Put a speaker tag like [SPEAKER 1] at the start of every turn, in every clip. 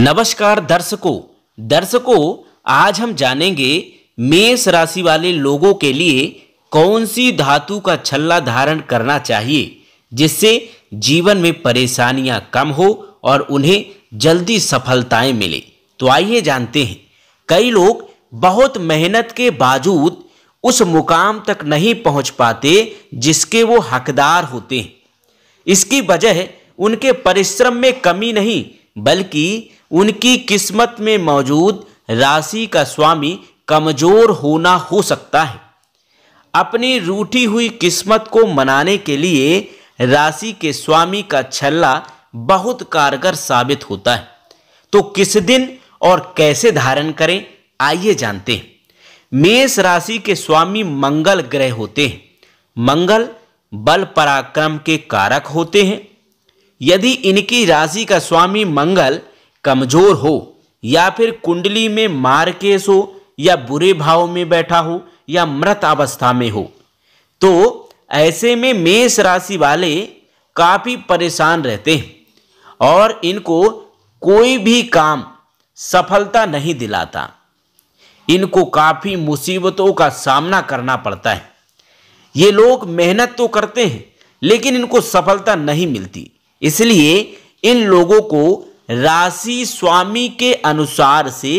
[SPEAKER 1] नमस्कार दर्शकों दर्शकों आज हम जानेंगे मेष राशि वाले लोगों के लिए कौन सी धातु का छल्ला धारण करना चाहिए जिससे जीवन में परेशानियां कम हो और उन्हें जल्दी सफलताएं मिले तो आइए जानते हैं कई लोग बहुत मेहनत के बावजूद उस मुकाम तक नहीं पहुंच पाते जिसके वो हकदार होते हैं इसकी वजह उनके परिश्रम में कमी नहीं बल्कि उनकी किस्मत में मौजूद राशि का स्वामी कमजोर होना हो सकता है अपनी रूठी हुई किस्मत को मनाने के लिए राशि के स्वामी का छल्ला बहुत कारगर साबित होता है तो किस दिन और कैसे धारण करें आइए जानते हैं मेष राशि के स्वामी मंगल ग्रह होते हैं मंगल बल पराक्रम के कारक होते हैं यदि इनकी राशि का स्वामी मंगल कमज़ोर हो या फिर कुंडली में केस हो या बुरे भाव में बैठा हो या मृत अवस्था में हो तो ऐसे में मेष राशि वाले काफ़ी परेशान रहते हैं और इनको कोई भी काम सफलता नहीं दिलाता इनको काफ़ी मुसीबतों का सामना करना पड़ता है ये लोग मेहनत तो करते हैं लेकिन इनको सफलता नहीं मिलती इसलिए इन लोगों को राशि स्वामी के अनुसार से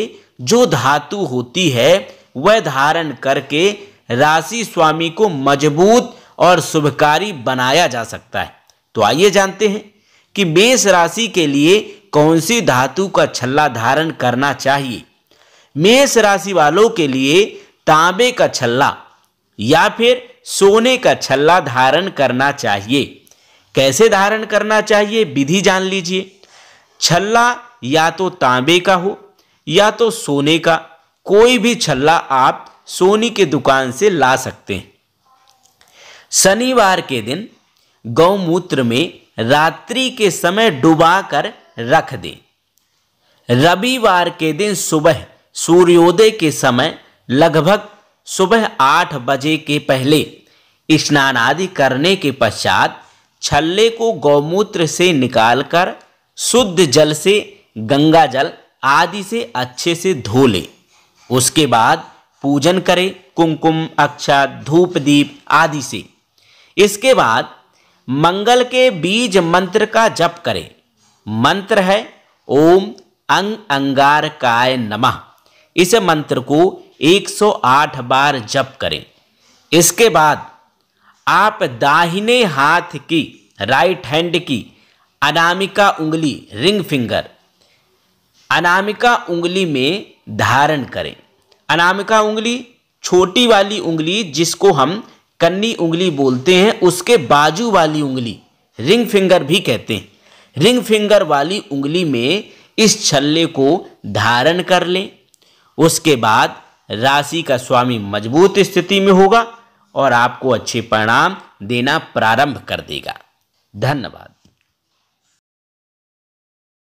[SPEAKER 1] जो धातु होती है वह धारण करके राशि स्वामी को मजबूत और शुभकारी बनाया जा सकता है तो आइए जानते हैं कि मेष राशि के लिए कौन सी धातु का छल्ला धारण करना चाहिए मेष राशि वालों के लिए तांबे का छल्ला या फिर सोने का छल्ला धारण करना चाहिए कैसे धारण करना चाहिए विधि जान लीजिए छल्ला या तो तांबे का हो या तो सोने का कोई भी छल्ला आप सोने के दुकान से ला सकते हैं शनिवार के दिन गौमूत्र में रात्रि के समय डुबाकर रख दें रविवार के दिन सुबह सूर्योदय के समय लगभग सुबह आठ बजे के पहले स्नान आदि करने के पश्चात छल्ले को गौमूत्र से निकालकर शुद्ध जल से गंगा जल आदि से अच्छे से धो ले उसके बाद पूजन करें कुमकुम अक्षा धूप दीप आदि से इसके बाद मंगल के बीज मंत्र का जप करें मंत्र है ओम अंग अंगार काय नमः इस मंत्र को 108 बार जप करें इसके बाद आप दाहिने हाथ की राइट हैंड की अनामिका उंगली रिंग फिंगर अनामिका उंगली में धारण करें अनामिका उंगली छोटी वाली उंगली जिसको हम कन्नी उंगली बोलते हैं उसके बाजू वाली उंगली रिंग फिंगर भी कहते हैं रिंग फिंगर वाली उंगली में इस छल्ले को धारण कर लें उसके बाद राशि का स्वामी मजबूत स्थिति में होगा और आपको अच्छे परिणाम देना प्रारंभ कर देगा धन्यवाद